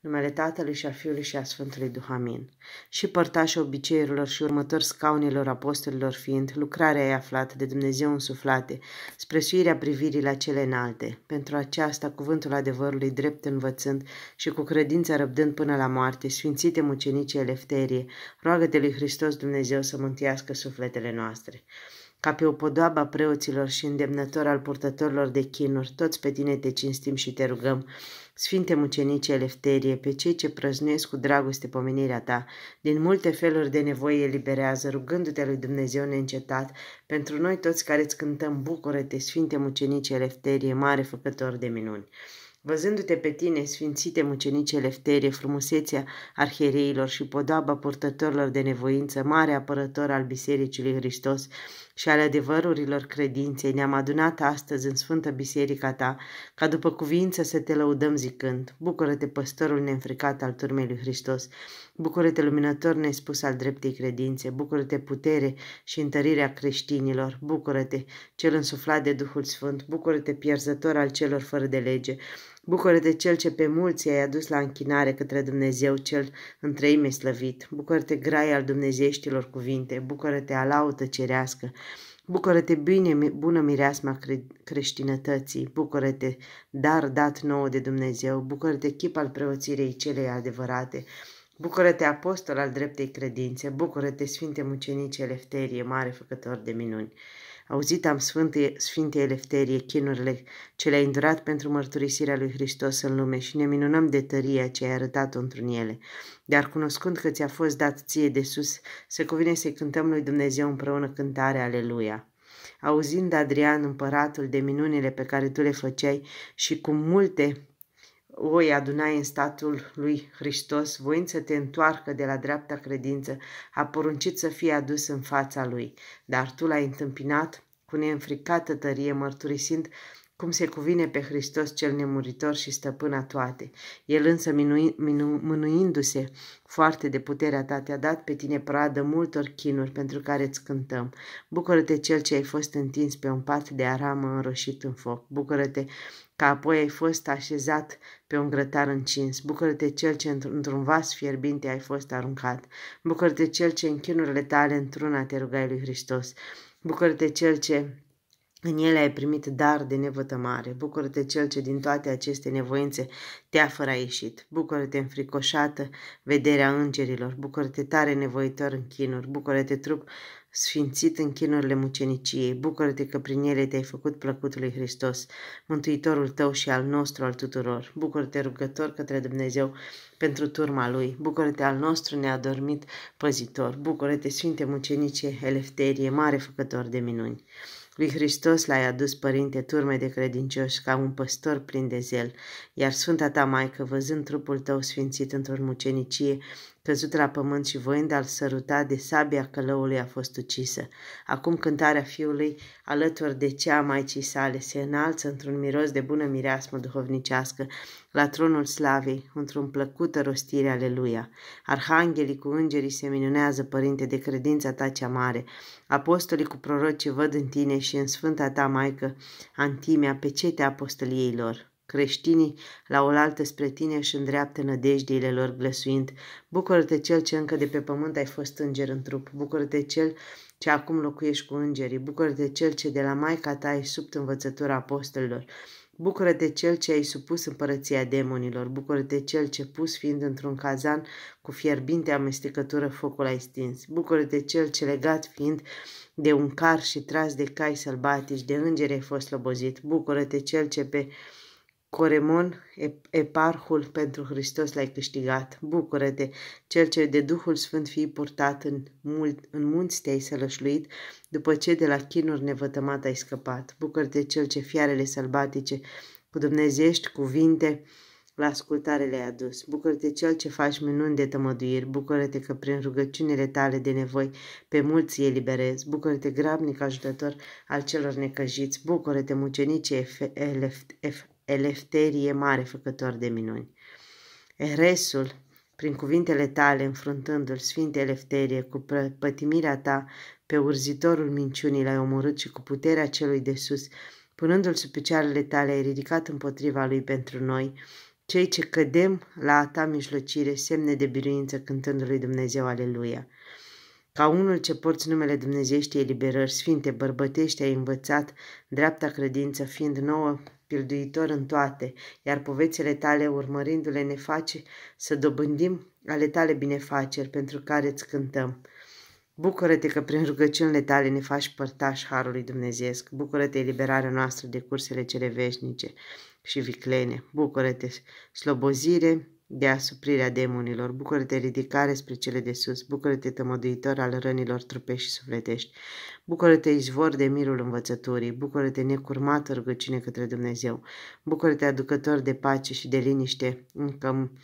numele Tatălui și a Fiului și a Sfântului Duhamin, Și părtașii obiceiurilor și următori scaunilor apostolilor fiind, lucrarea ei aflată de Dumnezeu însuflate, spre suirea privirii la cele înalte. Pentru aceasta, cuvântul adevărului drept învățând și cu credință răbdând până la moarte, sfințite mucenicii Elefterie, roagă-te lui Hristos Dumnezeu să mântuiască sufletele noastre ca pe o a preoților și îndemnător al purtătorilor de chinuri, toți pe tine te cinstim și te rugăm. Sfinte mucenice Elefterie, pe cei ce prăznuiesc cu dragoste pomenirea ta, din multe feluri de nevoie eliberează, rugându-te lui Dumnezeu neîncetat, pentru noi toți care îți cântăm, bucură-te, Sfinte mucenice Elefterie, mare făcător de minuni. Văzându-te pe tine, sfințite mucenice lefterie, frumusețea arhiereilor și podoaba purtătorilor de nevoință, mare apărător al Bisericii lui Hristos, și ale adevărurilor credinței, ne-am adunat astăzi în Sfântă Biserica ta, ca după cuvință să te lăudăm zicând, Bucură-te, păstorul neînfricat al turmei lui Hristos, Bucură-te, luminător nespus al dreptei credințe, Bucură-te, putere și întărirea creștinilor, Bucură-te, cel însuflat de Duhul Sfânt, Bucură-te, pierzător al celor fără de lege, Bucură-te cel ce pe mulți ai adus la închinare către Dumnezeu cel întreime slăvit. Bucură-te grai al dumnezeștilor cuvinte. Bucură-te alaută cerească. Bucură-te bine, bună mireasma cre- creștinătății. Bucură-te dar dat nou de Dumnezeu. Bucură-te chip al preoțirei celei adevărate. Bucură-te, apostol al dreptei credințe, bucură-te, sfinte mucenice Lefterie, mare făcător de minuni. Auzit am sfânte, Sfinte Elefterie chinurile ce le-ai îndurat pentru mărturisirea lui Hristos în lume și ne minunăm de tăria ce ai arătat într-un ele. Dar cunoscând că ți-a fost dat ție de sus, se cuvine să cântăm lui Dumnezeu împreună cântarea Aleluia auzind Adrian împăratul de minunile pe care tu le făceai și cu multe voi aduna în statul lui Hristos, voind să te întoarcă de la dreapta credință, a poruncit să fie adus în fața lui. Dar tu l-ai întâmpinat cu neînfricată tărie, mărturisind cum se cuvine pe Hristos cel nemuritor și stăpân a toate. El însă, minu- minu- mânuindu-se foarte de puterea ta, te-a dat pe tine pradă multor chinuri pentru care îți cântăm. Bucură-te cel ce ai fost întins pe un pat de aramă înroșit în foc. Bucură-te că apoi ai fost așezat pe un grătar încins. Bucură-te cel ce într-un vas fierbinte ai fost aruncat. Bucură-te cel ce în chinurile tale într-una te rugai lui Hristos. Bucură-te cel ce în ele ai primit dar de nevătămare. Bucură-te cel ce din toate aceste nevoințe te-a fără ieșit. Bucură-te înfricoșată vederea îngerilor. Bucură-te tare nevoitor în chinuri. Bucură-te trup sfințit în chinurile muceniciei, bucură-te că prin ele te-ai făcut plăcutul lui Hristos, mântuitorul tău și al nostru, al tuturor. Bucură-te rugător către Dumnezeu pentru turma lui, bucură-te al nostru neadormit păzitor, bucură-te sfinte mucenice, elefterie, mare făcător de minuni. Lui Hristos l-ai adus, Părinte, turme de credincioși, ca un păstor plin de zel, iar Sfânta ta Maică, văzând trupul tău sfințit într-o mucenicie, căzut la pământ și voind al săruta de sabia călăului a fost ucisă. Acum cântarea fiului, alături de cea mai maicii sale, se înalță într-un miros de bună mireasmă duhovnicească, la tronul slavei, într-un plăcută rostire aleluia. Arhanghelii cu îngerii se minunează, Părinte, de credința ta cea mare. Apostolii cu prorocii văd în tine și în Sfânta ta Maică, Antimea, pe cetea apostoliei lor creștinii la oaltă spre tine și îndreaptă nădejdiile lor glăsuind. Bucură-te cel ce încă de pe pământ ai fost înger în trup, bucură-te cel ce acum locuiești cu îngerii, bucură-te cel ce de la Maica ta ai sub învățătura apostolilor, Bucură-te cel ce ai supus împărăția demonilor, bucură-te cel ce pus fiind într-un cazan cu fierbinte amestecătură focul ai stins, bucură-te cel ce legat fiind de un car și tras de cai sălbatici, de îngeri ai fost lobozit, bucură-te cel ce pe Coremon, eparhul pentru Hristos l-ai câștigat. Bucură-te, cel ce de Duhul Sfânt fii purtat în, mult, în munți te-ai sălășluit, după ce de la chinuri nevătămat ai scăpat. Bucură-te, cel ce fiarele sălbatice cu dumnezești cuvinte la ascultare le-ai adus. Bucură-te, cel ce faci minuni de tămăduiri, bucură-te că prin rugăciunile tale de nevoi pe mulți îi eliberezi, bucură-te, grabnic ajutător al celor necăjiți, bucură-te, mucenice F- F- F- Elefterie mare făcător de minuni. Eresul, prin cuvintele tale, înfruntându-l, Sfinte Elefterie, cu pătimirea ta, pe urzitorul minciunii l-ai omorât și cu puterea celui de sus, punându-l sub picioarele tale, ai ridicat împotriva lui pentru noi, cei ce cădem la a ta mijlocire, semne de biruință cântându-lui Dumnezeu Aleluia. Ca unul ce porți numele Dumnezeieștii eliberări, sfinte, bărbătește, ai învățat, dreapta credință fiind nouă pilduitor în toate, iar povețele tale, urmărindu-le, ne face să dobândim ale tale binefaceri pentru care îți cântăm. Bucură-te că prin rugăciunile tale ne faci părtași Harului Dumnezeesc. Bucură-te eliberarea noastră de cursele cele veșnice și viclene. Bucură-te slobozire, de asuprirea demonilor, bucură de ridicare spre cele de sus, bucură-te tămăduitor al rănilor trupești și sufletești, bucură-te izvor de mirul învățăturii, bucură-te necurmat rugăciune către Dumnezeu, bucură-te aducător de pace și de liniște în, căm,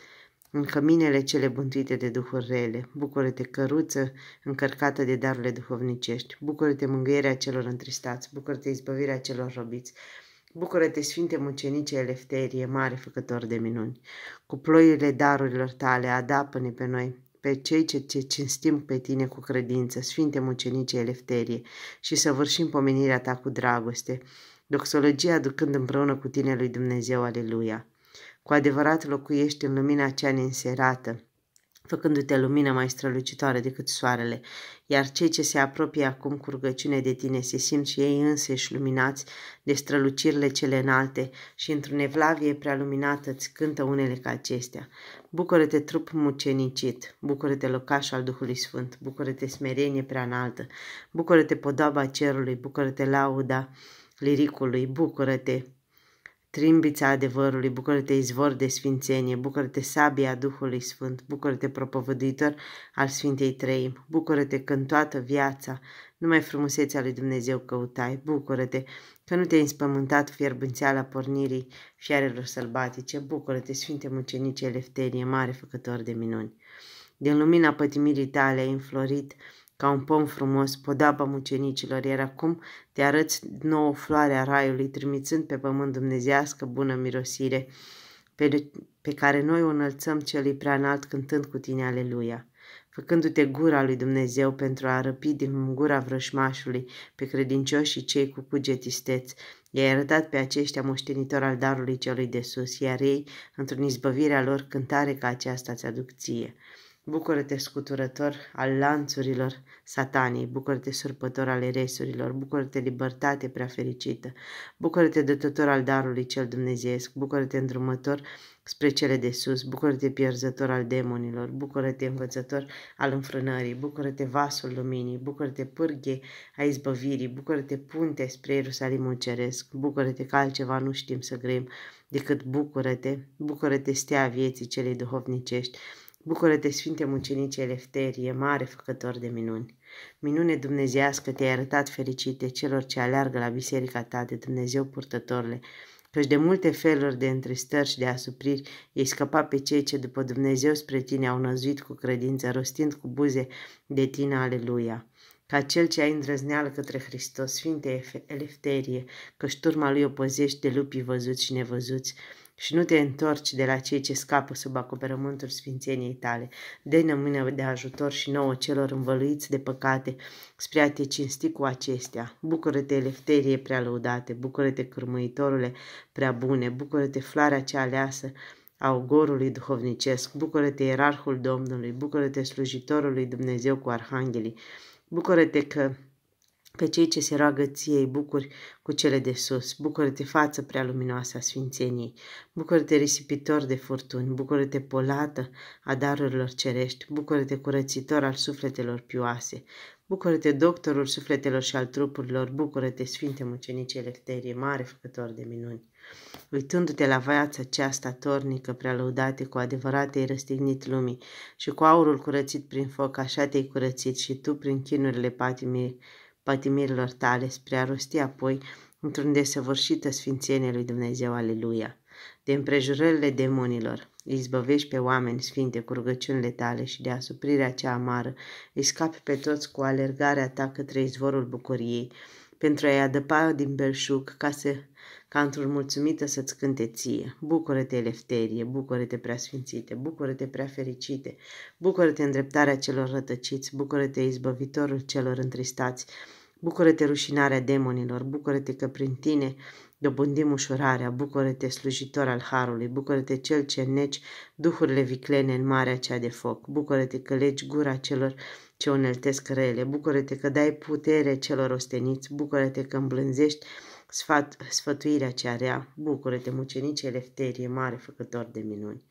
în căminele cele bântuite de duhuri rele, bucură-te căruță încărcată de darurile duhovnicești, bucură-te mângâierea celor întristați, bucură-te izbăvirea celor robiți, Bucură-te, Sfinte Mucenice Elefterie, mare făcător de minuni, cu ploile darurilor tale, adapă-ne pe noi, pe cei ce ce cinstim pe tine cu credință, Sfinte Mucenice Elefterie, și să vârșim pomenirea ta cu dragoste, doxologia aducând împreună cu tine lui Dumnezeu, aleluia. Cu adevărat locuiești în lumina cea neînserată, făcându-te lumină mai strălucitoare decât soarele, iar cei ce se apropie acum cu rugăciune de tine se simt și ei înseși luminați de strălucirile cele înalte și într-o nevlavie prea luminată îți cântă unele ca acestea. Bucură-te trup mucenicit, bucură-te locaș al Duhului Sfânt, bucură-te smerenie prea înaltă, bucură-te podoaba cerului, bucură-te lauda liricului, bucură-te Trimbița adevărului, bucură-te izvor de sfințenie, bucură-te sabia Duhului Sfânt, bucură-te propovăduitor al Sfintei Trăim, bucură-te în toată viața numai frumusețea lui Dumnezeu căutai, bucură-te că nu te-ai înspământat fierbânțeala pornirii fiarelor sălbatice, bucură-te, Sfinte Mucenice Elefterie, mare făcător de minuni. Din lumina pătimirii tale ai înflorit ca un pom frumos, podaba mucenicilor, iar acum te arăți nouă floarea raiului, trimițând pe pământ dumnezească bună mirosire, pe, pe care noi o înălțăm celui prea înalt cântând cu tine aleluia făcându-te gura lui Dumnezeu pentru a răpi din gura vrășmașului pe credincioșii cei cu cugetisteți. I-ai arătat pe aceștia moștenitor al darului celui de sus, iar ei, într-un izbăvirea lor, cântare ca aceasta ți-aduc ție. Bucură-te, scuturător al lanțurilor satanii, bucură-te, surpător al eresurilor, bucură-te, libertate prea fericită, bucură-te, dătător al darului cel dumnezeiesc, bucură-te, îndrumător spre cele de sus, bucură-te, pierzător al demonilor, bucură-te, învățător al înfrânării, bucură-te, vasul luminii, bucură-te, pârghe a izbăvirii, bucură-te, punte spre Ierusalimul Ceresc, bucură-te că altceva nu știm să grăim decât bucură-te, bucură-te, stea vieții celei duhovnicești, Bucură de Sfinte Mucenice Elefterie, mare făcător de minuni. Minune dumnezească te-ai arătat fericite celor ce aleargă la biserica ta de Dumnezeu purtătorile, căci de multe feluri de întristări și de asupriri ei scăpa pe cei ce după Dumnezeu spre tine au năzuit cu credință, rostind cu buze de tine aleluia. Ca cel ce ai îndrăzneală către Hristos, Sfinte Elefterie, căci turma lui o păzești de lupii văzuți și nevăzuți, și nu te întorci de la cei ce scapă sub acoperământul sfințeniei tale. Dă-ne mână de ajutor și nouă celor învăluiți de păcate spre a te cinsti cu acestea. Bucură-te, lefterie prea lăudate, bucură-te, cârmâitorule prea bune, bucură-te, floarea cea aleasă, a ogorului duhovnicesc, bucură-te ierarhul Domnului, bucură-te slujitorului Dumnezeu cu arhanghelii, bucură-te că pe cei ce se roagă ției, bucuri cu cele de sus, bucură-te față prea luminoasă a sfințeniei, bucură-te risipitor de furtuni, bucură-te polată a darurilor cerești, bucură-te curățitor al sufletelor pioase, bucură-te doctorul sufletelor și al trupurilor, bucură-te sfinte mucenice Elefterie, mare făcător de minuni. Uitându-te la viața aceasta tornică, lăudate, cu adevărat ai răstignit lumii și cu aurul curățit prin foc, așa te-ai curățit și tu prin chinurile patimii patimirilor tale spre a rosti apoi într-un desăvârșită sfințenie lui Dumnezeu, aleluia. De împrejurările demonilor, îi zbăvești pe oameni sfinte cu rugăciunile tale și de asuprirea cea amară, îi scapi pe toți cu alergarea ta către izvorul bucuriei, pentru a-i adăpa din belșug ca să ca într un mulțumită să-ți cânte ție. Bucură-te, Elefterie, bucură-te, prea bucură-te, prea fericite, bucură-te, îndreptarea celor rătăciți, bucură-te, izbăvitorul celor întristați, bucură-te, rușinarea demonilor, bucură-te că prin tine dobândim ușurarea, bucură-te, slujitor al Harului, bucură-te, cel ce neci duhurile viclene în marea cea de foc, bucură-te că legi gura celor ce uneltesc rele, bucură-te că dai putere celor osteniți, bucură-te că îmblânzești sfat, sfătuirea ce area, bucură-te, mucenice Lefterie, mare făcător de minuni.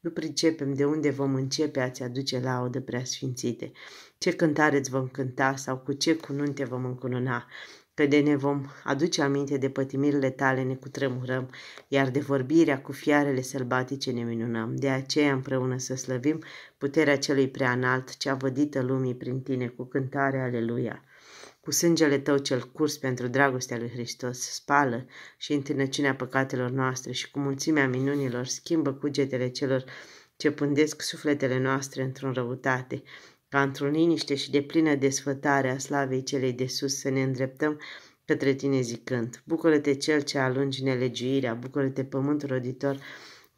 Nu pricepem de unde vom începe a-ți aduce laudă sfințite. ce cântare îți vom cânta sau cu ce cununte vom încununa, că de ne vom aduce aminte de pătimirile tale ne cutremurăm, iar de vorbirea cu fiarele sălbatice ne minunăm. De aceea împreună să slăvim puterea celui preanalt, cea vădită lumii prin tine, cu cântarea Aleluia. Cu sângele tău cel curs pentru dragostea lui Hristos, spală și întinăcinea păcatelor noastre și cu mulțimea minunilor schimbă cugetele celor ce pândesc sufletele noastre într-un răutate, ca într-un liniște și de plină desfătare a slavei celei de sus să ne îndreptăm către tine zicând, bucură-te cel ce alungi nelegiuirea, bucură-te pământul roditor,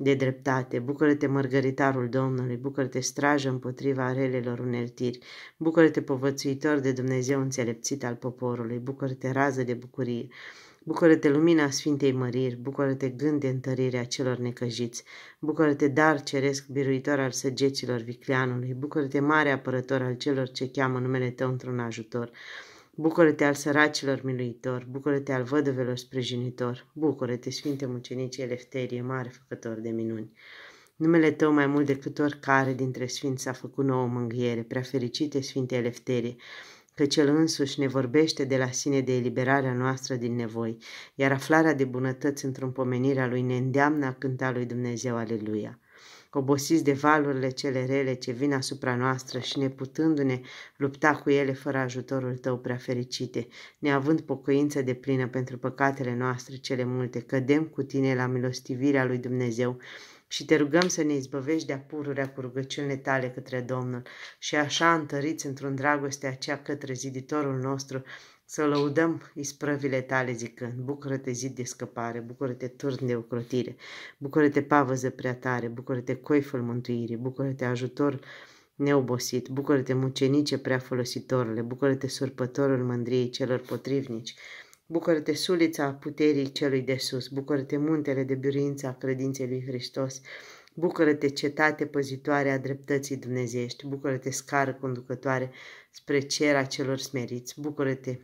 de dreptate, bucură-te mărgăritarul Domnului, bucură-te strajă împotriva relelor uneltiri, bucură-te povățuitor de Dumnezeu înțelepțit al poporului, bucură-te rază de bucurie, bucură-te lumina Sfintei Măriri, bucură-te gând de întărire a celor necăjiți, bucură-te dar ceresc biruitor al săgeților vicleanului, bucură-te mare apărător al celor ce cheamă numele tău într-un ajutor, Bucură-te al săracilor miluitor, bucură-te al văduvelor sprijinitor, bucură-te, Sfinte Mucenice Elefterie, mare făcător de minuni. Numele tău mai mult decât oricare dintre sfinți s-a făcut nouă mânghiere, prea fericite Sfinte Elefterie, că cel însuși ne vorbește de la sine de eliberarea noastră din nevoi, iar aflarea de bunătăți într-un pomenirea lui ne îndeamnă a cânta lui Dumnezeu Aleluia obosiți de valurile cele rele ce vin asupra noastră și neputându-ne lupta cu ele fără ajutorul tău prea fericite, neavând pocăință de plină pentru păcatele noastre cele multe, cădem cu tine la milostivirea lui Dumnezeu și te rugăm să ne izbăvești de apururea cu rugăciunile tale către Domnul și așa întăriți într-un dragoste aceea către ziditorul nostru, să lăudăm isprăvile tale zicând, bucură-te zid de scăpare, bucură-te turn de ocrotire, bucură-te pavăză prea tare, bucură-te coiful mântuirii, bucură-te ajutor neobosit, bucură-te mucenice prea folositorile, bucură-te surpătorul mândriei celor potrivnici, bucură-te sulița puterii celui de sus, bucură-te muntele de biruință a credinței lui Hristos, Bucură-te, cetate păzitoare a dreptății dumnezeiești, bucură-te, scară conducătoare spre cer a celor smeriți, bucură-te,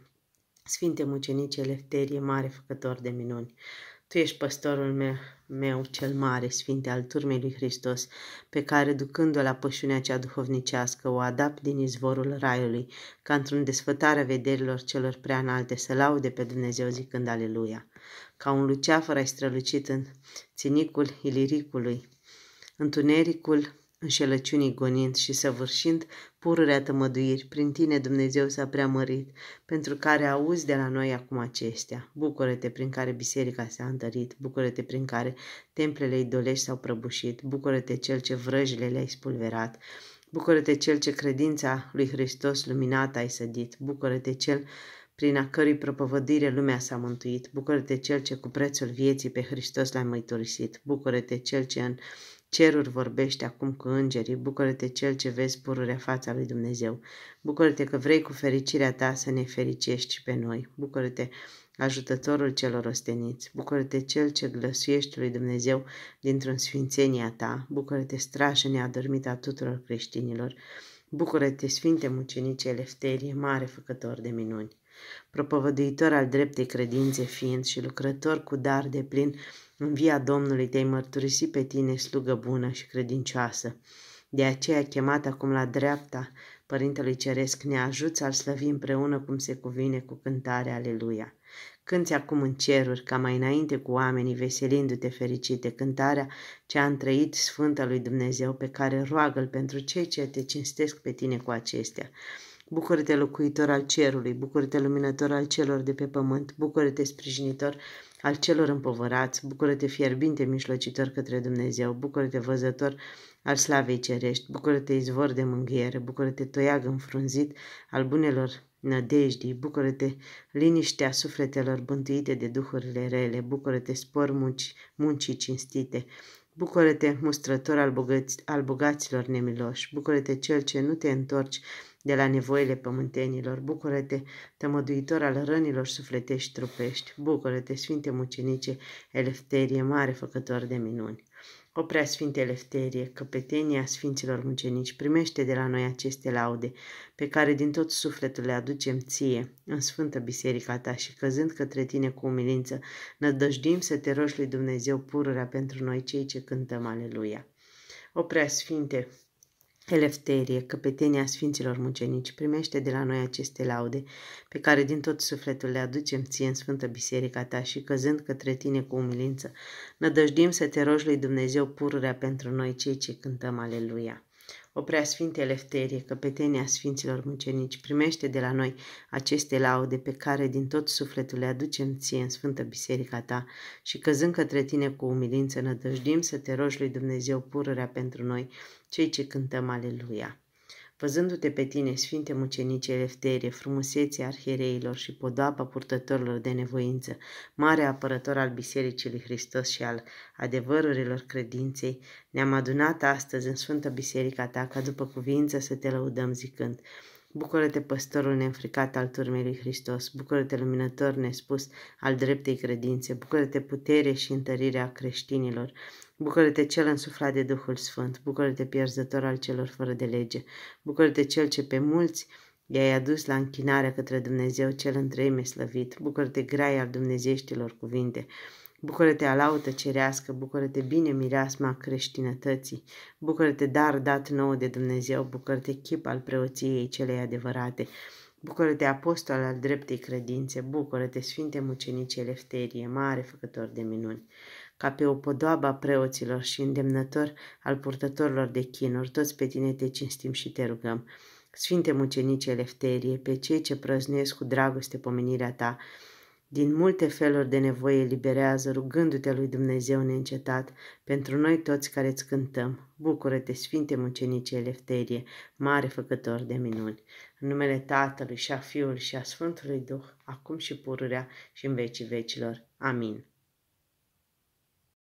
Sfinte mucenice Lefterie, mare făcător de minuni, tu ești păstorul meu, meu cel mare, Sfinte, al turmei lui Hristos, pe care, ducându-o la pășunea cea duhovnicească, o adapt din izvorul raiului, ca într-un desfătare vederilor celor prea înalte să laude pe Dumnezeu zicând Aleluia. Ca un luceafăr ai strălucit în ținicul iliricului, întunericul înșelăciunii gonind și săvârșind pururea tămăduiri, prin tine Dumnezeu s-a preamărit, pentru care auzi de la noi acum acestea. Bucură-te prin care biserica s-a întărit, bucură-te prin care templele idolești s-au prăbușit, bucură-te cel ce vrăjile le-ai spulverat, bucură-te cel ce credința lui Hristos luminată ai sădit, bucură-te cel prin a cărui propovădire lumea s-a mântuit, bucură-te cel ce cu prețul vieții pe Hristos l ai mărturisit, bucură-te cel ce în Cerul vorbește acum cu îngerii, bucură-te cel ce vezi pururea fața lui Dumnezeu. Bucură-te că vrei cu fericirea ta să ne fericești și pe noi. Bucură-te ajutătorul celor osteniți. Bucură-te cel ce glăsuiești lui Dumnezeu dintr-un sfințenia ta. Bucură-te strașă neadormită a tuturor creștinilor. Bucură-te, Sfinte Mucenice Elefterie, mare făcător de minuni, propovăduitor al dreptei credințe fiind și lucrător cu dar de plin în via Domnului te-ai mărturisit pe tine, slugă bună și credincioasă. De aceea, chemat acum la dreapta, Părintelui Ceresc ne ajuți să-L slăvi împreună cum se cuvine cu cântarea Aleluia. Cânți acum în ceruri, ca mai înainte cu oamenii, veselindu-te fericite, cântarea ce a întrăit Sfânta lui Dumnezeu, pe care roagă-L pentru cei ce te cinstesc pe tine cu acestea. Bucură-te, locuitor al cerului, bucură-te, luminător al celor de pe pământ, bucură-te, sprijinitor al celor împovărați, bucură-te, fierbinte, mijlocitor către Dumnezeu, bucură-te, văzător al slavei cerești, bucură-te, izvor de mânghiere, bucură-te, toiag înfrunzit al bunelor nădejdii, bucură-te, liniștea sufletelor bântuite de duhurile rele, bucură-te, spor munci, muncii cinstite, bucură-te, mustrător al, bogăți, al bogaților nemiloși, bucură-te, cel ce nu te întorci de la nevoile pământenilor, bucură-te, tămăduitor al rănilor sufletești trupești, bucură-te, Sfinte Mucenice, Elefterie, mare făcător de minuni. O prea Sfinte Elefterie, căpetenia Sfinților Mucenici, primește de la noi aceste laude, pe care din tot sufletul le aducem ție, în Sfântă Biserica ta și căzând către tine cu umilință, nădăjdim să te rogi lui Dumnezeu pururea pentru noi cei ce cântăm Aleluia. O prea Sfinte Elefterie, căpetenia Sfinților Mucenici, primește de la noi aceste laude, pe care din tot sufletul le aducem ție în Sfântă Biserica ta și căzând către tine cu umilință, nădăjdim să te rogi lui Dumnezeu pururea pentru noi cei ce cântăm Aleluia. O preasfinte Elefterie, căpetenia Sfinților Mucenici, primește de la noi aceste laude pe care din tot sufletul le aducem ție în Sfântă Biserica ta și căzând către tine cu umilință nădăjdim să te rogi lui Dumnezeu pururea pentru noi, cei ce cântăm Aleluia văzându-te pe tine, Sfinte Mucenice Elefterie, frumusețea arhiereilor și podoapa purtătorilor de nevoință, mare apărător al Bisericii lui Hristos și al adevărurilor credinței, ne-am adunat astăzi în Sfântă Biserica ta ca după cuvință să te lăudăm zicând, Bucură-te, păstorul neînfricat al turmei lui Hristos, bucură-te, luminător nespus al dreptei credințe, bucură-te, putere și întărirea creștinilor, Bucură-te cel însuflat de Duhul Sfânt, bucură-te pierzător al celor fără de lege, bucură-te cel ce pe mulți i-ai adus la închinarea către Dumnezeu cel întreime slăvit, bucură-te grai al dumnezeștilor cuvinte, bucură-te alaută cerească, bucură-te bine mireasma creștinătății, bucură-te dar dat nou de Dumnezeu, bucură-te chip al preoției celei adevărate, Bucură-te, apostol al dreptei credințe, bucură-te, sfinte mucenice Lefterie, mare făcător de minuni, ca pe o podoaba preoților și îndemnător al purtătorilor de chinuri, toți pe tine te cinstim și te rugăm. Sfinte mucenice Lefterie, pe cei ce prăznuiesc cu dragoste pomenirea ta, din multe feluri de nevoie eliberează, rugându-te lui Dumnezeu neîncetat, pentru noi toți care îți cântăm. Bucură-te, Sfinte Mucenice Lefterie, mare făcător de minuni! în numele Tatălui și a Fiului și a Sfântului Duh, acum și pururea și în vecii vecilor. Amin.